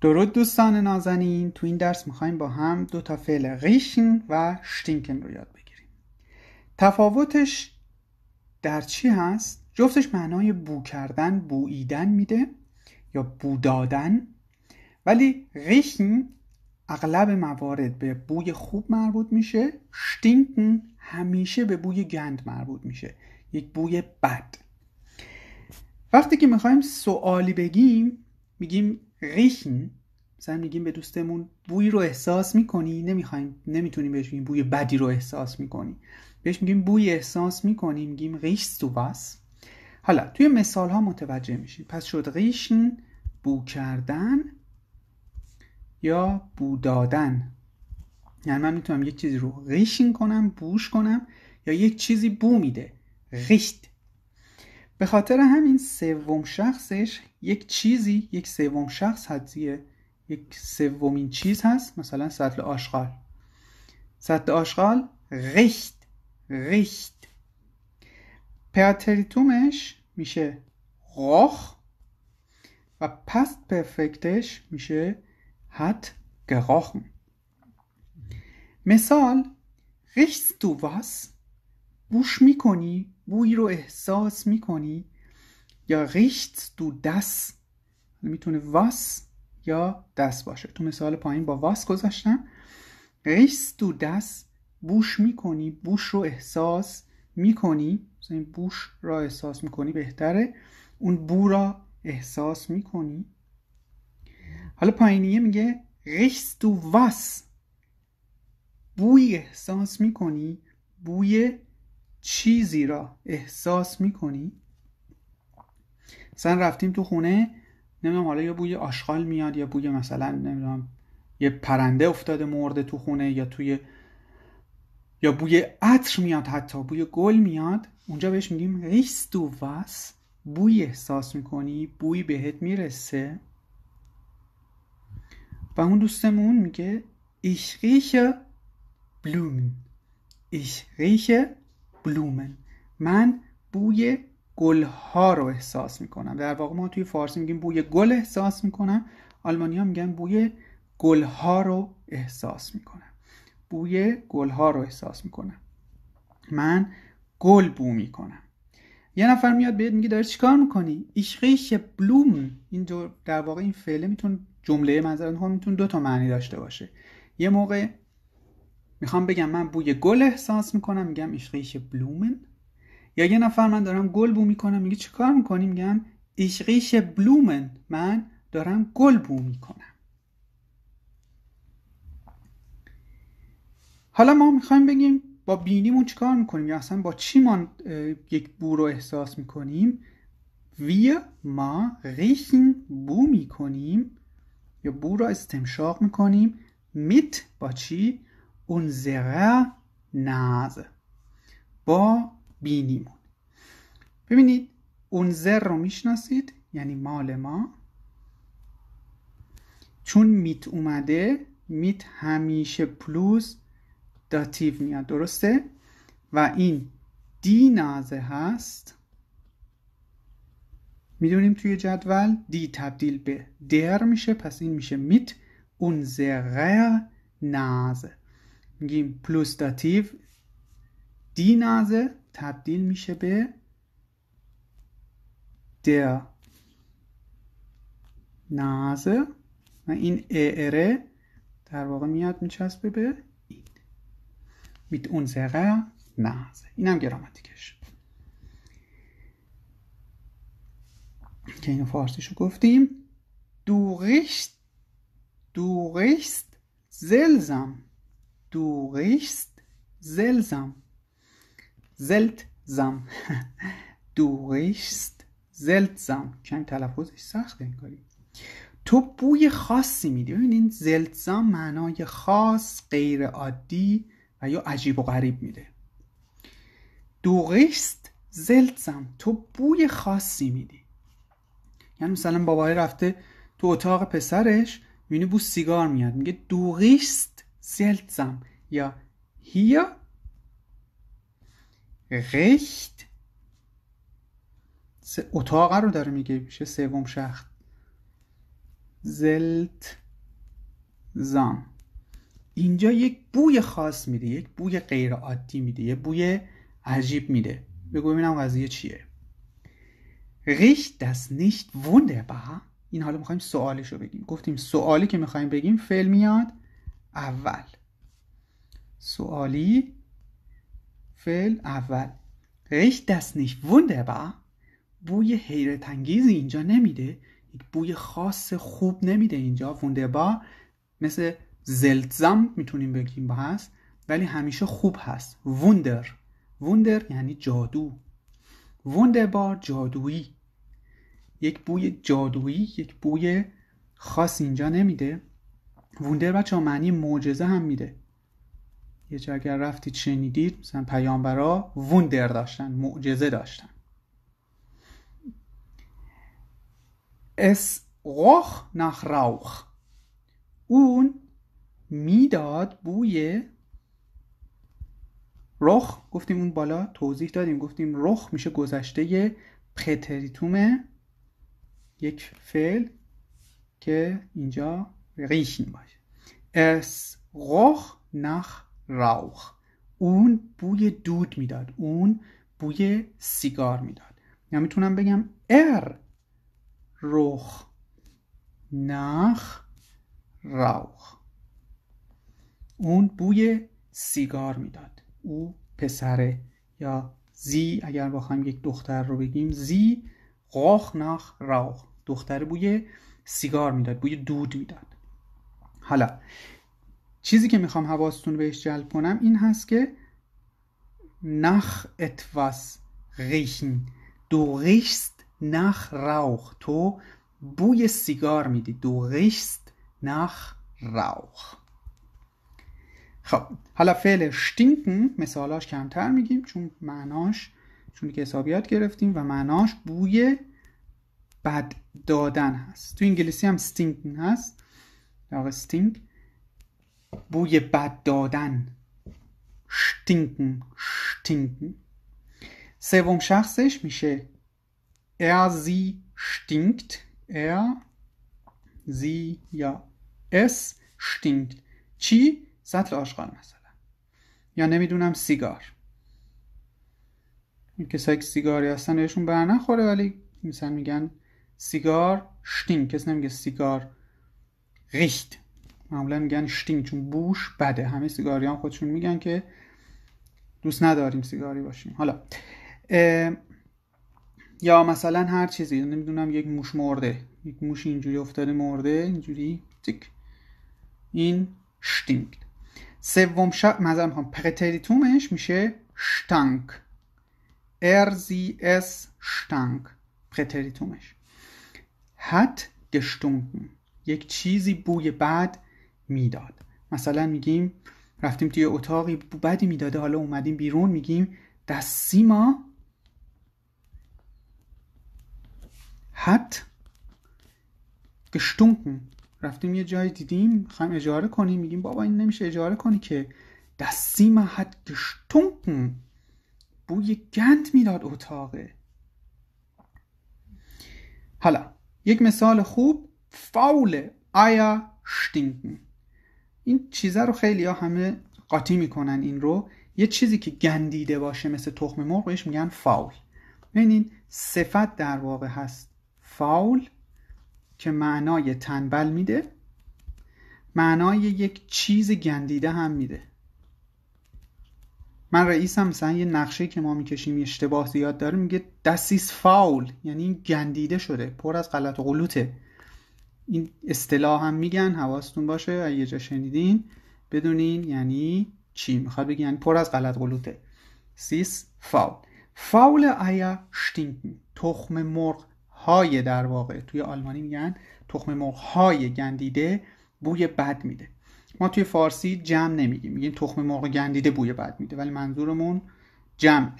درود دوستان نازنین تو این درس میخوایم با هم دو تا فعل ریشن و شتینکن رو یاد بگیریم تفاوتش در چی هست؟ جفتش معنای بو کردن بوییدن میده یا بو دادن ولی ریشن اغلب موارد به بوی خوب مربوط میشه شتینکن همیشه به بوی گند مربوط میشه یک بوی بد وقتی که میخوایم سوالی بگیم میگیم غیشن مثلا میگیم به دوستمون بوی رو احساس میکنی نمیخوایم نمیتونیم بهش بگیم بوی بدی رو احساس میکنی بهش میگیم بوی احساس میکنی میگیم ریش تو واس حالا توی مثال ها متوجه میشیم، پس شد ریشن بو کردن یا بو دادن یعنی من میتونم یک چیزی رو ریشن کنم بوش کنم یا یک چیزی بو میده ریشت به خاطر همین سوم شخصش یک چیزی یک سوم شخص حدیه، یک سومین چیز هست مثلا سطل آشغال سطل آشغال ریخت ریخت پرتریتومش میشه غاخ و پست پرفکتش میشه هت gerochen مثال ریخت دو واس بوش میکنی؟ بوی رو احساس میکنی؟ یا ریخت دو دست میتونه واس یا دست باشه تو مثال پایین با واس گذاشتم ریخت دو دست بوش میکنی بوش رو احساس میکنی مثلا بوش را احساس میکنی بهتره اون بو را احساس میکنی حالا پایینیه میگه ریخت دو واس بوی احساس میکنی بوی چیزی را احساس میکنی مثلا رفتیم تو خونه نمیدونم حالا یا بوی آشغال میاد یا بوی مثلا نمیدونم یه پرنده افتاده مرده تو خونه یا توی یا بوی عطر میاد حتی بوی گل میاد اونجا بهش میگیم ریست و واس بوی احساس میکنی بوی بهت میرسه و اون دوستمون میگه ich rieche Blumen ich rieche بلومن من بوی گلها رو احساس میکنم در واقع ما توی فارسی میگیم بوی گل احساس میکنم آلمانی ها میگن بوی گلها رو احساس میکنم بوی گلها رو احساس میکنم من گل بو میکنم یه نفر میاد بهت میگه داری چیکار میکنی ایشقیش بلوم این در واقع این فعله میتون جمله منظرن هم میتون دو تا معنی داشته باشه یه موقع میخوام بگم من بوی گل احساس میکنم میگم ایشقیش بلومن یا یه نفر من دارم گل بو میکنم میگه چیکار میکنی میگم ایشقیش بلومن من دارم گل بو میکنم حالا ما میخوایم بگیم با بینیمون کار میکنیم یا اصلا با چی ما یک بو رو احساس میکنیم وی ما ریشن بو میکنیم یا بو را استمشاق میکنیم میت با چی unserer Nase با بینیمون ببینید اونزر رو میشناسید یعنی مال ما چون میت اومده میت همیشه پلوس داتیو میاد درسته و این دی نازه هست میدونیم توی جدول دی تبدیل به در میشه پس این میشه میت unserer نازه میگیم پلوس دی نازه تبدیل میشه به در نازه و این اره در واقع میاد میچسبه به این میت اون زغه نازه اینم گراماتیکش که اینو فارسیشو گفتیم دوغشت دوغشت زلزم du riechst seltsam. Seltsam. Du riechst seltsam. تلفظش سخته این تو بوی خاصی میدی این زلزام معنای خاص غیر عادی و یا عجیب و غریب میده دوغیست غیست تو بوی خاصی میدی یعنی مثلا بابای رفته تو اتاق پسرش میبینی بو سیگار میاد میگه دو seltsam. Ja, hier recht اتاق رو داره میگه میشه سوم شخص زلت زام اینجا یک بوی خاص میده یک بوی غیر عادی میده یه بوی عجیب میده بگو ببینم قضیه چیه ریش دست نیست wunderbar این حالا میخوایم سوالش رو بگیم گفتیم سوالی که میخوایم بگیم فعل میاد اول سوالی فعل اول ریش دست نیش با بوی حیرت انگیزی اینجا نمیده یک بوی خاص خوب نمیده اینجا با مثل زلزم میتونیم بگیم هست ولی همیشه خوب هست وندر وندر یعنی جادو با جادویی یک بوی جادویی یک بوی خاص اینجا نمیده ووندر بچه معنی معجزه هم میده یه جا اگر رفتید شنیدید مثلا پیامبرا ووندر داشتن معجزه داشتن اس غخ نخ راوخ اون میداد بوی رخ گفتیم اون بالا توضیح دادیم گفتیم رخ میشه گذشته پتریتومه یک فعل که اینجا riechen باشه اس غخ نخ راوخ اون بوی دود میداد اون بوی سیگار میداد یا میتونم بگم ار رخ نخ راوخ اون بوی سیگار میداد او پسر یا زی اگر بخوایم یک دختر رو بگیم زی قاخ نخ راخ دختر بوی سیگار میداد بوی دود میداد حالا چیزی که میخوام حواستون بهش جلب کنم این هست که نخ اتواس غیشن دو غیشت نخ راوخ تو بوی سیگار میدی دو غیشت نخ راوخ خب حالا فعل شتینکن مثالاش کمتر میگیم چون معناش چون که حسابیات گرفتیم و معناش بوی بد دادن هست تو انگلیسی هم ستینکن هست استینگ بوی بد دادن شتینکن شتینکن سوم شخصش میشه ار sie stinkt ار sie یا اس شتینگت چی سطل آشغال مثلا یا نمیدونم سیگار این کسایی که سیگاری هستن بهشون بر نخوره ولی مثلا میگن سیگار شتینک کس نمیگه سیگار ریخت معمولا میگن شتینگ چون بوش بده همه سیگاری هم خودشون میگن که دوست نداریم سیگاری باشیم حالا یا مثلا هر چیزی نمیدونم یک موش مرده یک موش اینجوری افتاده مرده اینجوری تیک این شتینگ سوم شب مذارم میخوام پرتریتومش میشه زی اس شتانک پرتریتومش هت گشتونکن یک چیزی بوی بد میداد مثلا میگیم رفتیم توی اتاقی بدی میداده حالا اومدیم بیرون میگیم دستی ما hat گشتونکن رفتیم یه جایی دیدیم میخوایم اجاره کنیم میگیم بابا این نمیشه اجاره کنی که دستیم ما hat بوی گند میداد اتاقه حالا یک مثال خوب فاول آیا شتینکن این چیزه رو خیلی ها همه قاطی میکنن این رو یه چیزی که گندیده باشه مثل تخم مرغ بهش میگن فاول ببینین صفت در واقع هست فاول که معنای تنبل میده معنای یک چیز گندیده هم میده من رئیسم مثلا یه نقشه که ما میکشیم اشتباه زیاد داره میگه دستیس فاول یعنی گندیده شده پر از غلط و غلوته این اصطلاح هم میگن حواستون باشه اگه یه جا شنیدین بدونین یعنی چی میخواد بگی یعنی پر از غلط غلوته سیس فاول فاول ایا شتینکن تخم مرغ های در واقع توی آلمانی میگن تخم مرغ های گندیده بوی بد میده ما توی فارسی جمع نمیگیم میگیم تخم مرغ گندیده بوی بد میده ولی منظورمون جمع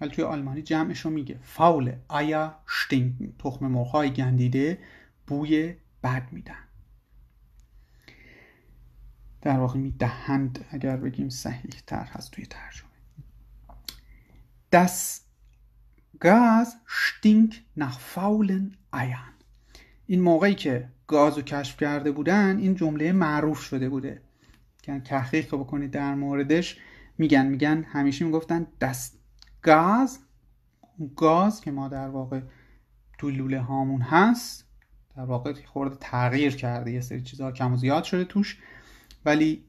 ولی توی آلمانی جمعش رو میگه فاول ایا شتینکن تخم مرغ های گندیده بوی بد میدن در واقع میدهند اگر بگیم صحیح تر هست توی ترجمه دست گاز شتینک nach فاولن این موقعی که گاز رو کشف کرده بودن این جمله معروف شده بوده که یعنی تحقیق بکنید در موردش میگن میگن همیشه میگفتن دست گاز گاز که ما در واقع تو لوله هامون هست در واقع خورده تغییر کرده یه سری چیزها کم و زیاد شده توش ولی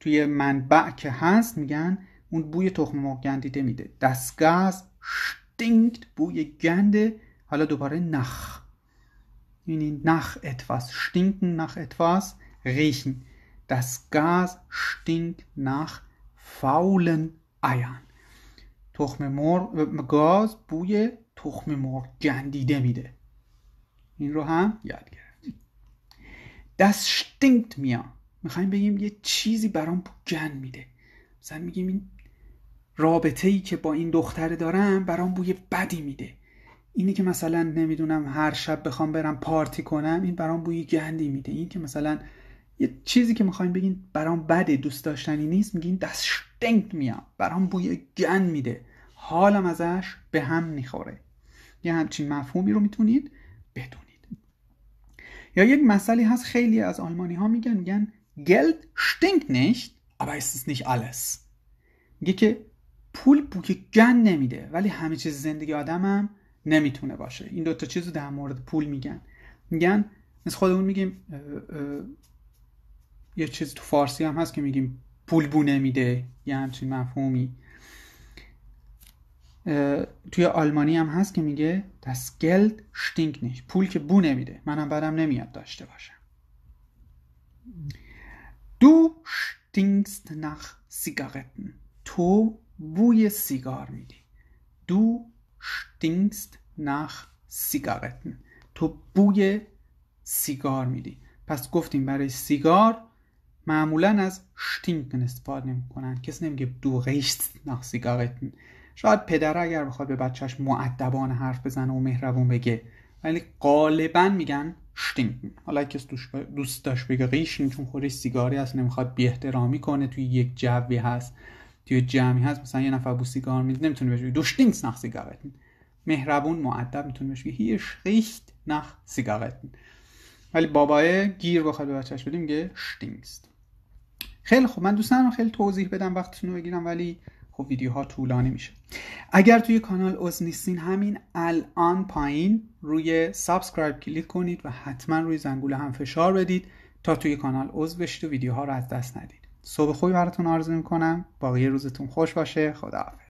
توی منبع که هست میگن اون بوی تخم مرغ گندیده میده دستگاز stinkt بوی گنده حالا دوباره نخ یعنی نخ etwas stinken نخ etwas riechen das Gas نخ فاولن faulen تخم مرغ گاز بوی تخم مرغ گندیده میده این رو هم یاد گرفتیم دست میا میخوایم بگیم یه چیزی برام گن میده مثلا میگیم این رابطه ای که با این دختره دارم برام بوی بدی میده اینی که مثلا نمیدونم هر شب بخوام برم پارتی کنم این برام بوی گندی میده این که مثلا یه چیزی که میخوایم بگین برام بده دوست داشتنی نیست میگین دست شتنگ میام برام بوی گند میده حالم ازش به هم میخوره یه همچین مفهومی رو میتونید بدون یا یک مسئله هست خیلی از آلمانی ها میگن میگن گلد شتینک نیشت aber es ist nicht میگه که پول بوکی گن نمیده ولی همه چیز زندگی آدمم هم نمیتونه باشه این دوتا چیز رو در مورد پول میگن میگن مثل خودمون میگیم یه چیز تو فارسی هم هست که میگیم پول بو نمیده یه همچین مفهومی توی آلمانی هم هست که میگه دست گلد شتینگ پول که بو نمیده منم بدم نمیاد داشته باشم دو شتینگست نخ سیگارتن تو بوی سیگار میدی دو شتینگست نخ سیگارتن تو بوی سیگار میدی پس گفتیم برای سیگار معمولا از شتینکن استفاده نمی کسی نمیگه دو غیشت نخ سیگارتن شاید پدر اگر بخواد به بچهش معدبان حرف بزنه و مهربون بگه ولی غالبا میگن شتین حالا کس دوست داشت بگه قیشین چون خودش سیگاری هست نمیخواد بی احترامی کنه توی یک جوی هست توی جمعی هست مثلا یه نفر بو سیگار میده نمیتونه بهش بگه دوشتینگس نخ سیگارتن مهربون معدب میتونه بشه بگه هیش ریشت نخ سیگارتن ولی بابای گیر بخواد به بچهش بگه میگه شتینگست خیلی خوب من دوست دارم خیلی توضیح بدم وقتی رو بگیرم ولی خب ویدیوها طولانی میشه اگر توی کانال عضو نیستین همین الان پایین روی سابسکرایب کلیک کنید و حتما روی زنگوله هم فشار بدید تا توی کانال عضو بشید و ویدیوها رو از دست ندید صبح خوبی براتون آرزو میکنم باقی روزتون خوش باشه خداحافظ